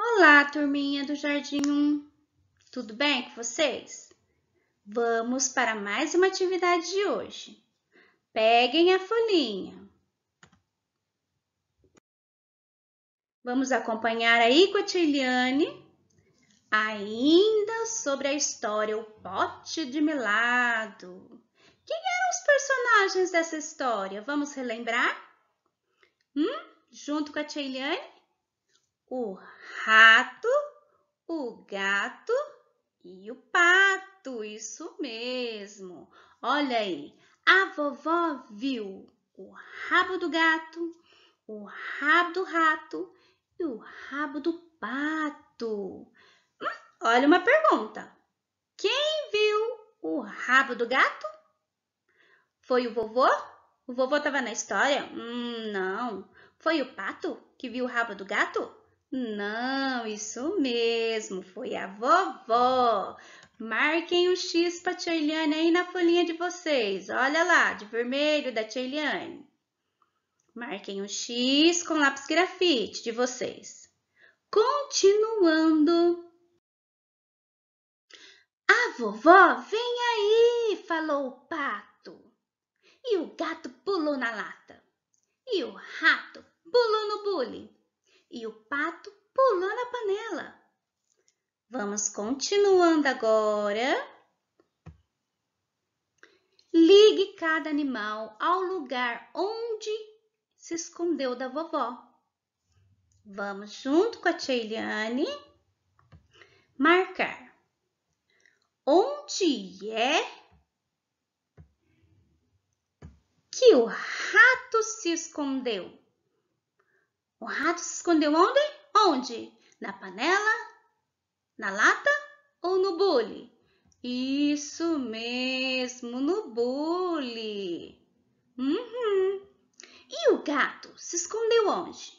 Olá, turminha do Jardim 1. Tudo bem com vocês? Vamos para mais uma atividade de hoje. Peguem a folhinha. Vamos acompanhar aí com a Tiliane, ainda sobre a história O Pote de Melado. Quem eram os personagens dessa história? Vamos relembrar? Hum? Junto com a Tiliane? o rato, o gato e o pato. Isso mesmo. Olha aí, a vovó viu o rabo do gato, o rabo do rato e o rabo do pato. Hum, olha uma pergunta. Quem viu o rabo do gato? Foi o vovô? O vovô estava na história? Hum, não. Foi o pato que viu o rabo do gato? Não, isso mesmo, foi a vovó. Marquem o X para a Eliane aí na folhinha de vocês. Olha lá, de vermelho da Eliane. Marquem o X com lápis grafite de vocês. Continuando. A vovó vem aí, falou o pato. E o gato pulou na lata. E o rato pulou no bule e o pato pulou na panela. Vamos continuando agora. Ligue cada animal ao lugar onde se escondeu da vovó. Vamos junto com a Eliane marcar onde é que o rato se escondeu. O rato se escondeu onde? Onde? Na panela? Na lata ou no bule? Isso mesmo, no bule. Uhum. E o gato se escondeu onde?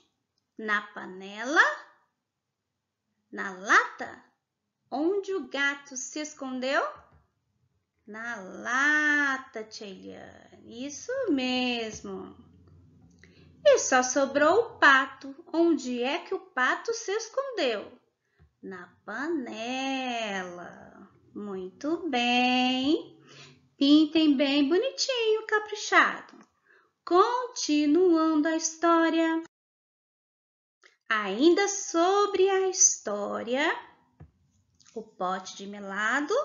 Na panela? Na lata? Onde o gato se escondeu? Na lata, Tcheliane. Isso mesmo. E só sobrou o pato. Onde é que o pato se escondeu? Na panela. Muito bem. Pintem bem bonitinho, caprichado. Continuando a história. Ainda sobre a história, o pote de melado,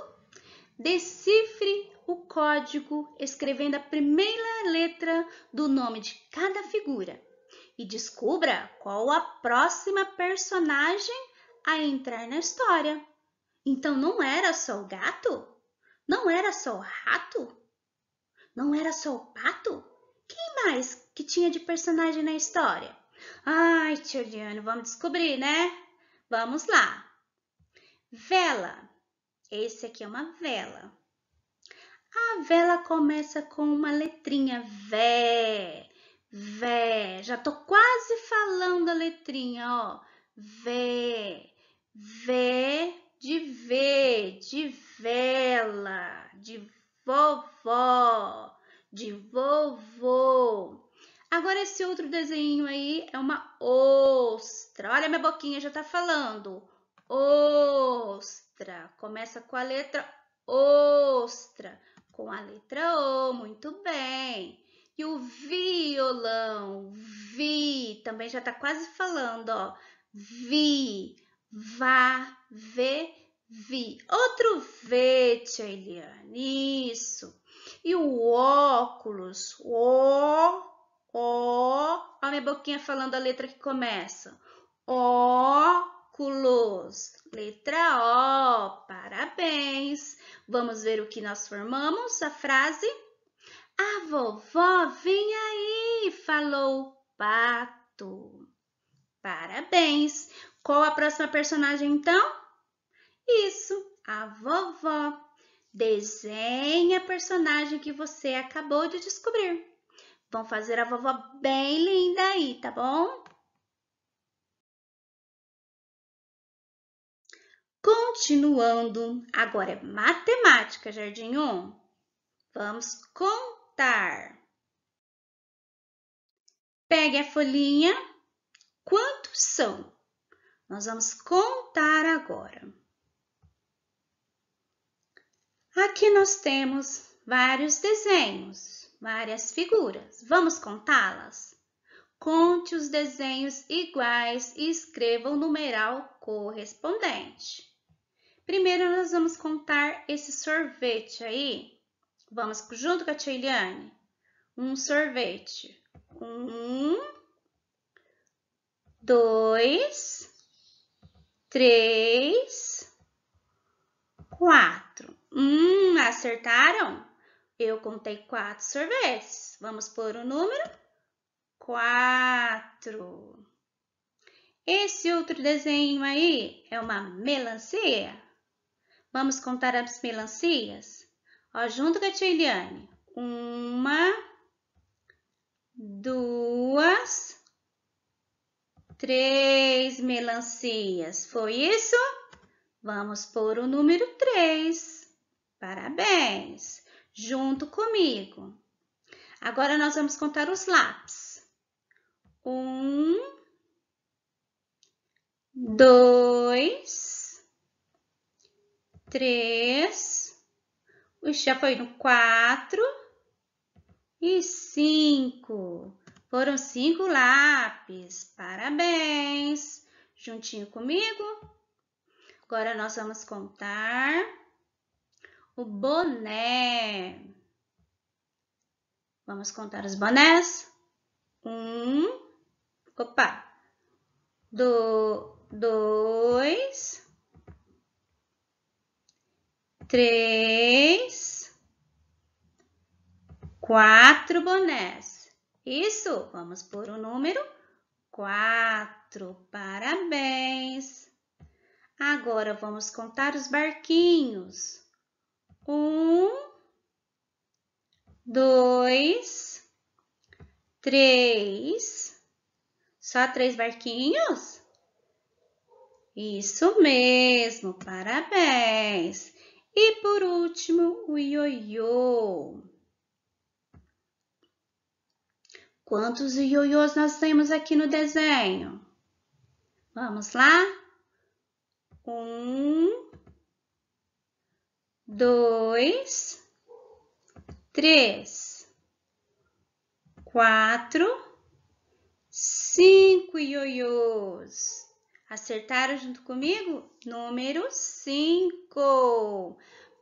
decifre o código escrevendo a primeira letra do nome de cada figura e descubra qual a próxima personagem a entrar na história. Então não era só o gato? Não era só o rato? Não era só o pato? Quem mais que tinha de personagem na história? Ai, tio Diano, vamos descobrir, né? Vamos lá. Vela. Esse aqui é uma vela. A vela começa com uma letrinha vé, vé. Já tô quase falando a letrinha, ó. Vé, vé de ver, de vela, de vovó, de vovô. Agora esse outro desenho aí é uma ostra. Olha minha boquinha já tá falando. Ostra. Começa com a letra ostra com a letra O, muito bem. E o violão, vi, também já está quase falando, ó. Vi, vá, vê, vi. Outro V, tia Eliane, isso. E o óculos, o, o, ó minha boquinha falando a letra que começa. Óculos, letra O, parabéns. Vamos ver o que nós formamos? A frase: A vovó vem aí, falou o pato. Parabéns! Qual a próxima personagem então? Isso, a vovó. Desenhe a personagem que você acabou de descobrir. Vão fazer a vovó bem linda aí, tá bom? Continuando, agora é matemática, Jardim 1. Vamos contar. Pegue a folhinha. Quantos são? Nós vamos contar agora. Aqui nós temos vários desenhos, várias figuras. Vamos contá-las? Conte os desenhos iguais e escreva o numeral correspondente. Primeiro, nós vamos contar esse sorvete aí. Vamos junto com a tia Eliane. Um sorvete. Um, dois, três, quatro. Hum, acertaram? Eu contei quatro sorvetes. Vamos pôr o número quatro. Esse outro desenho aí é uma melancia. Vamos contar as melancias? Ó, junto com a tia Eliane. Uma, duas, três melancias. Foi isso? Vamos pôr o número três. Parabéns! Junto comigo. Agora nós vamos contar os lápis. Um, dois, três, já foi no quatro e cinco. Foram cinco lápis. Parabéns! Juntinho comigo? Agora nós vamos contar o boné. Vamos contar os bonés. Um, opa, do, dois, três, quatro bonés. Isso, vamos por o número quatro. Parabéns! Agora vamos contar os barquinhos. Um, dois, três. Só três barquinhos? Isso mesmo, parabéns! E por último, o ioiô. Quantos ioiôs nós temos aqui no desenho? Vamos lá? Um, dois, três, quatro, cinco ioiôs. Acertaram junto comigo? Número 5.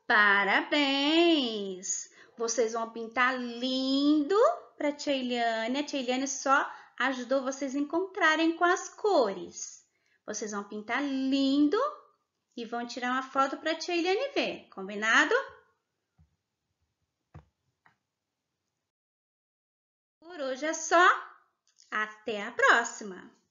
Parabéns! Vocês vão pintar lindo para a Tcheiliane. A Tcheiliane só ajudou vocês a encontrarem com as cores. Vocês vão pintar lindo e vão tirar uma foto para a Tcheiliane ver, combinado? Por hoje é só. Até a próxima!